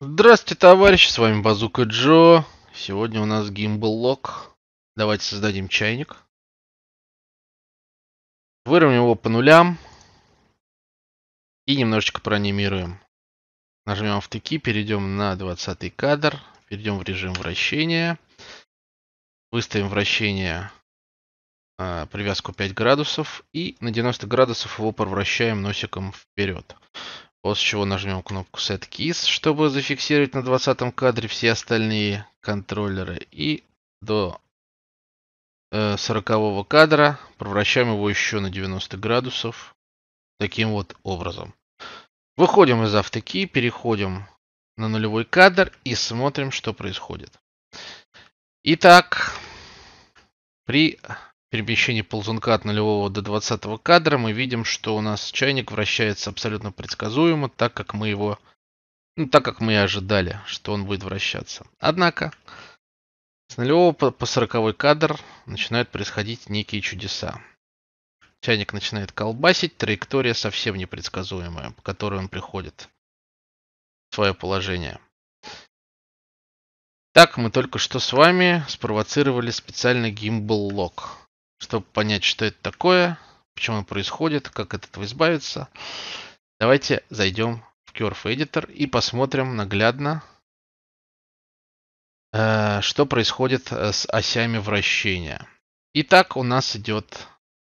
Здравствуйте, товарищи, с вами Базука Джо. Сегодня у нас гимблок. Давайте создадим чайник. Выровняем его по нулям. И немножечко проанимируем. Нажмем в перейдем на 20 кадр. Перейдем в режим вращения. Выставим вращение э, привязку 5 градусов. И на 90 градусов его провращаем носиком вперед. После чего нажмем кнопку Set Keys, чтобы зафиксировать на 20 кадре все остальные контроллеры. И до 40 э, кадра превращаем его еще на 90 градусов. Таким вот образом. Выходим из автоки, переходим на нулевой кадр и смотрим, что происходит. Итак, при перемещении ползунка от нулевого до 20 кадра мы видим, что у нас чайник вращается абсолютно предсказуемо, так как мы его, ну, так как мы и ожидали, что он будет вращаться. Однако, с нулевого по 40 кадр начинают происходить некие чудеса. Чайник начинает колбасить, траектория совсем непредсказуемая, по которой он приходит в свое положение. Так, мы только что с вами спровоцировали специальный гимбл лок чтобы понять, что это такое, почему происходит, как от этого избавиться, давайте зайдем в Curve Editor и посмотрим наглядно, э, что происходит э, с осями вращения. Итак, у нас идет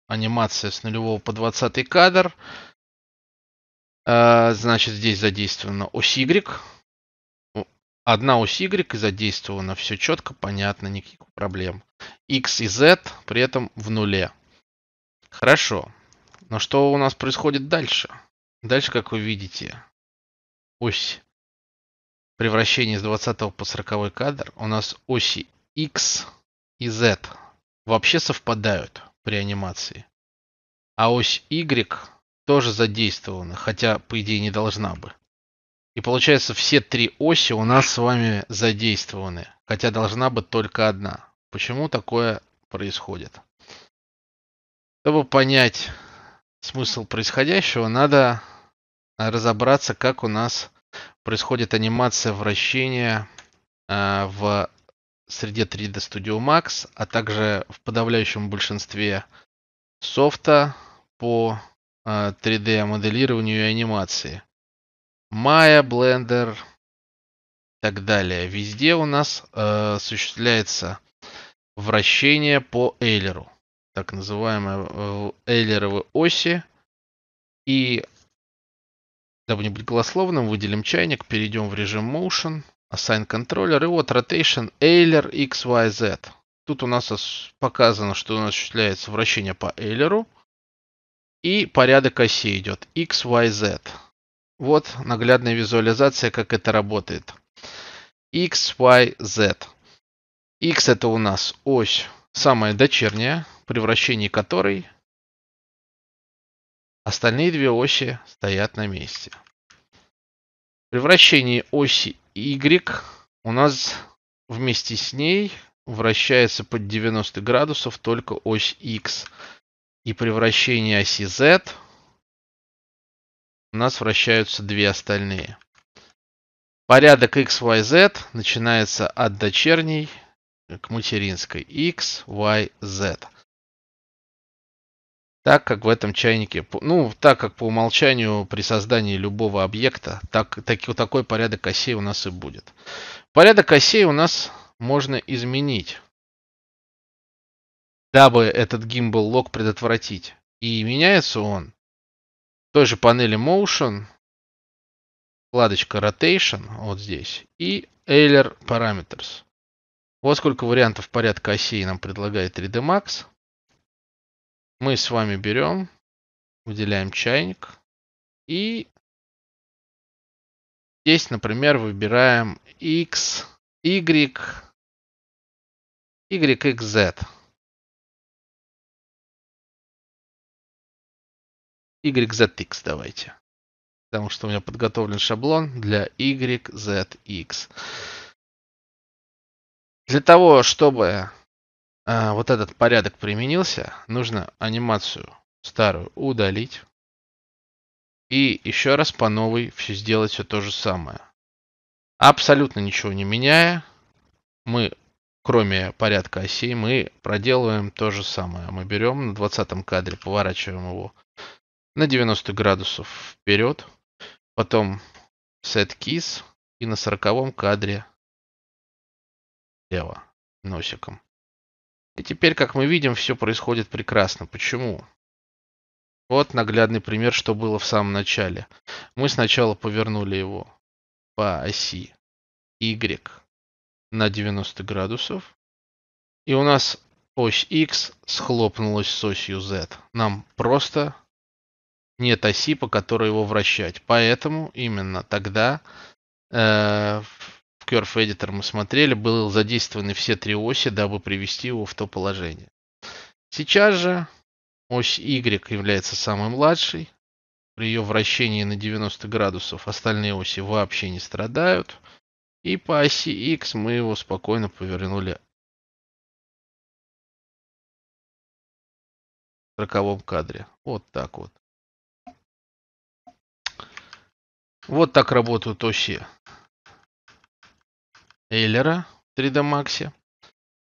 анимация с нулевого по 20 кадр. Э, значит, здесь задействована ось Y одна ось Y задействована, все четко, понятно, никаких проблем. X и Z при этом в нуле. Хорошо. Но что у нас происходит дальше? Дальше, как вы видите, ось превращения с 20 по 40 кадр у нас оси X и Z вообще совпадают при анимации. А ось Y тоже задействована, хотя, по идее, не должна бы. И получается, все три оси у нас с вами задействованы, хотя должна быть только одна. Почему такое происходит? Чтобы понять смысл происходящего, надо разобраться, как у нас происходит анимация вращения а, в среде 3D Studio Max, а также в подавляющем большинстве софта по 3D а, моделированию и анимации. Maya, Blender и так далее. Везде у нас э, осуществляется вращение по Эйлеру, так называемой э, Эйлеровой оси. И, дабы не быть голословным, выделим чайник, перейдем в режим Motion, Assign Controller, и вот Rotation Euler XYZ. Тут у нас показано, что у нас осуществляется вращение по Эйлеру. И порядок осей идет X, Y, Z. Вот наглядная визуализация, как это работает. X, Y, Z. X это у нас ось, самая дочерняя, при вращении которой остальные две оси стоят на месте. При вращении оси Y у нас вместе с ней вращается под 90 градусов только ось X. И при вращении оси Z у нас вращаются две остальные. Порядок x, y, z начинается от дочерней к материнской. x, y, z. Так как в этом чайнике, ну, так как по умолчанию при создании любого объекта, так, так, такой порядок осей у нас и будет. Порядок осей у нас можно изменить, дабы этот гимбл лог предотвратить. И меняется он той же панели Motion, вкладочка Rotation вот здесь и Euler Parameters. Вот сколько вариантов порядка осей нам предлагает 3D Max. Мы с вами берем, выделяем чайник и здесь, например, выбираем X, Y, Y, X, Z. YZX давайте. Потому что у меня подготовлен шаблон для YZX. Для того, чтобы э, вот этот порядок применился, нужно анимацию старую удалить. И еще раз по новой все сделать все то же самое. Абсолютно ничего не меняя, мы, кроме порядка осей, мы проделываем то же самое. Мы берем на 20 кадре, поворачиваем его на 90 градусов вперед, потом set keys и на 40 кадре лево носиком. И теперь, как мы видим, все происходит прекрасно. Почему? Вот наглядный пример, что было в самом начале. Мы сначала повернули его по оси Y на 90 градусов. И у нас ось X схлопнулась с осью Z. Нам просто нет оси, по которой его вращать. Поэтому именно тогда э, в Curve Editor мы смотрели, были задействованы все три оси, дабы привести его в то положение. Сейчас же ось Y является самой младшей. При ее вращении на 90 градусов остальные оси вообще не страдают. И по оси X мы его спокойно повернули в 40 кадре. Вот так вот. Вот так работают оси Эйлера 3D Max.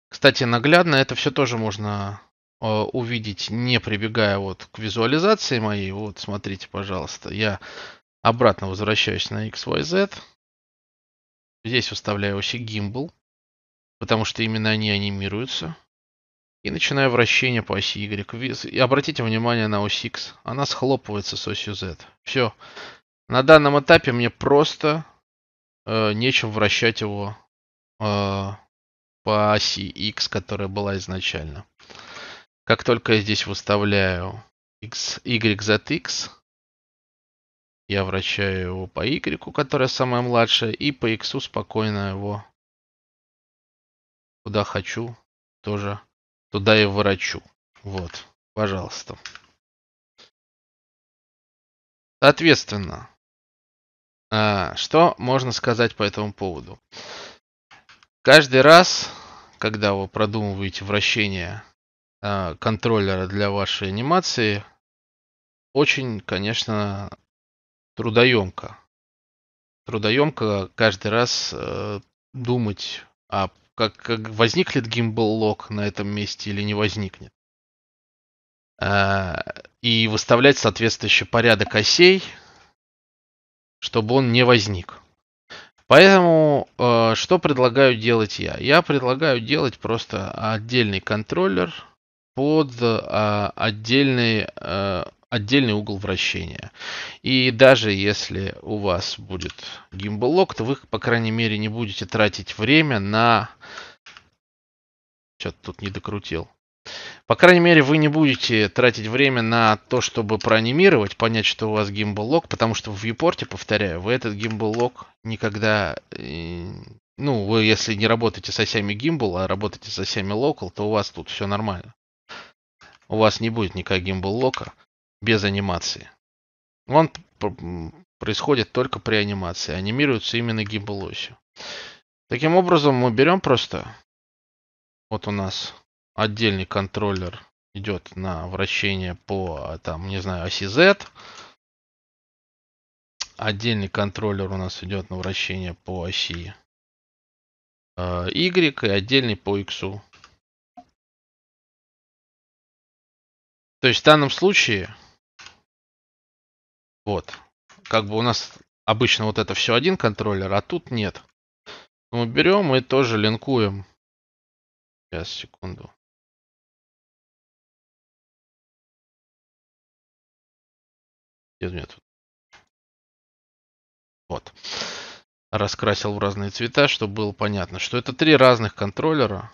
Кстати, наглядно это все тоже можно э, увидеть, не прибегая вот к визуализации моей. Вот, смотрите, пожалуйста, я обратно возвращаюсь на XYZ. Здесь выставляю оси гимбл, потому что именно они анимируются. И начинаю вращение по оси Y. И обратите внимание на ось X. Она схлопывается с осью Z. Все. На данном этапе мне просто э, нечем вращать его э, по оси X, которая была изначально. Как только я здесь выставляю X, Y, Z, X, я вращаю его по Y, которая самая младшая, и по X спокойно его куда хочу, тоже туда и ворочу. Вот, пожалуйста. Соответственно, а, что можно сказать по этому поводу? Каждый раз, когда вы продумываете вращение а, контроллера для вашей анимации, очень, конечно, трудоемко. Трудоемко каждый раз э, думать, а как, как возникнет гимбл-лог на этом месте или не возникнет. А, и выставлять соответствующий порядок осей – чтобы он не возник. Поэтому э, что предлагаю делать я? Я предлагаю делать просто отдельный контроллер под э, отдельный, э, отдельный угол вращения. И даже если у вас будет гимбалок, то вы, по крайней мере, не будете тратить время на... Что-то тут не докрутил. По крайней мере, вы не будете тратить время на то, чтобы проанимировать, понять, что у вас гимбл лог, потому что в viewport, повторяю, вы этот гимбл лог никогда... Э, ну, вы если не работаете с осями гимбл, а работаете с осями local, то у вас тут все нормально. У вас не будет никакого гимбл лока без анимации. Он происходит только при анимации. Анимируется именно гимбл осью. Таким образом, мы берем просто... Вот у нас отдельный контроллер идет на вращение по, а, там, не знаю, оси Z. Отдельный контроллер у нас идет на вращение по оси а, Y и отдельный по X. То есть в данном случае, вот, как бы у нас обычно вот это все один контроллер, а тут нет. Мы ну, берем и тоже линкуем. Сейчас, секунду. Нет. Вот. Раскрасил в разные цвета, чтобы было понятно, что это три разных контроллера.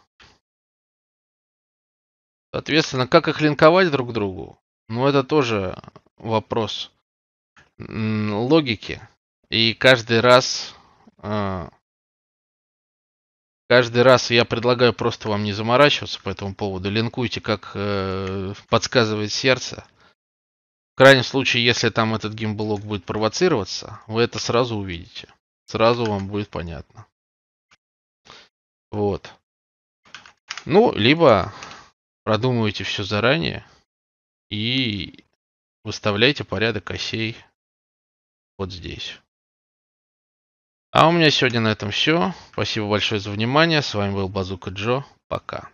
Соответственно, как их линковать друг к другу? Ну, это тоже вопрос логики. И каждый раз... А, каждый раз я предлагаю просто вам не заморачиваться по этому поводу. Линкуйте, как э, подсказывает сердце. В крайнем случае, если там этот геймблок будет провоцироваться, вы это сразу увидите. Сразу вам будет понятно. Вот. Ну, либо продумывайте все заранее и выставляйте порядок осей вот здесь. А у меня сегодня на этом все. Спасибо большое за внимание. С вами был Базука Джо. Пока.